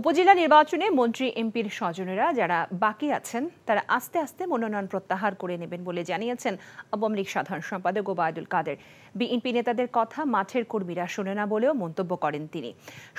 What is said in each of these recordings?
উপজেলা নির্বাচনে মন্ত্রী এমপির স্বজনেরা যারা বাকি আছেন তারা আস্তে আস্তে মনোনয়ন প্রত্যাহার করে নেবেন বলে জানিয়েছেন আওয়ামী লীগ সাধারণ সম্পাদক ওবায়দুল কাদের বিএনপি নেতাদের কথা মাঠের কর্মীরা শোনে না বলেও মন্তব্য করেন তিনি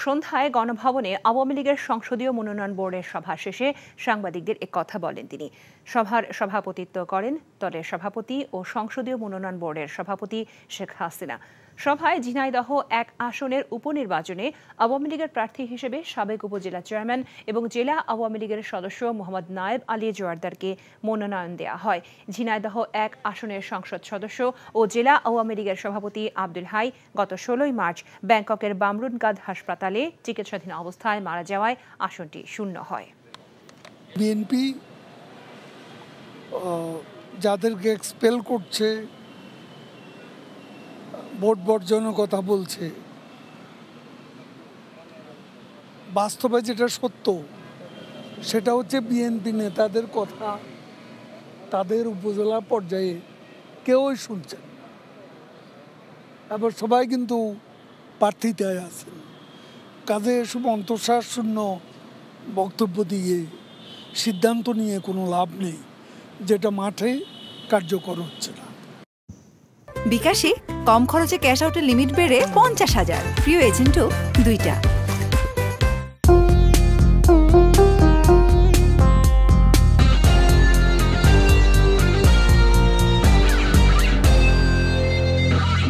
সন্ধ্যায় গণভবনে আওয়ামী লীগের সংসদীয় মনোনয়ন বোর্ডের সভা শেষে সাংবাদিকদের কথা বলেন তিনি সভার সভাপতিত্ব করেন দলের সভাপতি ও সংসদীয় মনোনয়ন বোর্ডের সভাপতি শেখ হাসিনা সভায় ঝিনাইদহ এক আসনের উপনির্বাচনে আওয়ামী লীগের প্রার্থী হিসেবে সাবেক উপজেলা উপজেলা চেয়ারম্যান এবং জেলা আওয়ামী লীগের সদস্য মোহাম্মদ নায়েব আলী জোয়ারদারকে মনোনয়ন দেয়া হয় ঝিনাইদহ এক আসনের সংসদ সদস্য ও জেলা আওয়ামী লীগের সভাপতি আব্দুল হাই গত ষোলোই মার্চ ব্যাংককের বামরুনগাদ হাসপাতালে চিকিৎসাধীন অবস্থায় মারা যাওয়ায় আসনটি শূন্য হয় বিএনপি যাদেরকে এক্সপেল করছে ভোট বর্জনের কথা বলছে বাস্তবে যেটা সত্য সেটা হচ্ছে বিএনপি নেতাদের কথা তাদের উপজেলা পর্যায়ে কেউই শুনছেন এবার সবাই কিন্তু প্রার্থীতে আছেন কাজে এসব অন্তঃশ্বাস শূন্য বক্তব্য দিয়ে সিদ্ধান্ত নিয়ে কোনো লাভ নেই যেটা মাঠে কার্যকর হচ্ছে না বিকাশে কম খরচে ক্যাশ আউটের লিমিট বেড়ে পঞ্চাশ হাজার প্রিয় এজেন্টও দুইটা